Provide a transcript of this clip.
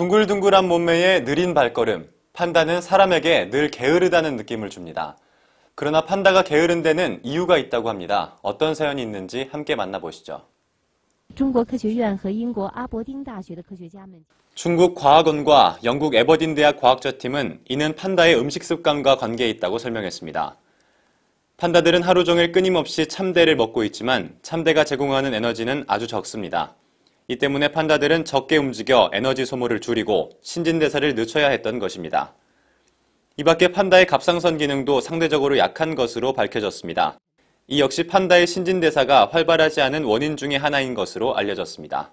둥글둥글한 몸매에 느린 발걸음, 판다는 사람에게 늘 게으르다는 느낌을 줍니다. 그러나 판다가 게으른 데는 이유가 있다고 합니다. 어떤 사연이 있는지 함께 만나보시죠. 중국 과학원과 영국 에버딘 대학 과학자 팀은 이는 판다의 음식 습관과 관계에 있다고 설명했습니다. 판다들은 하루 종일 끊임없이 참대를 먹고 있지만 참대가 제공하는 에너지는 아주 적습니다. 이 때문에 판다들은 적게 움직여 에너지 소모를 줄이고 신진대사를 늦춰야 했던 것입니다. 이 밖에 판다의 갑상선 기능도 상대적으로 약한 것으로 밝혀졌습니다. 이 역시 판다의 신진대사가 활발하지 않은 원인 중의 하나인 것으로 알려졌습니다.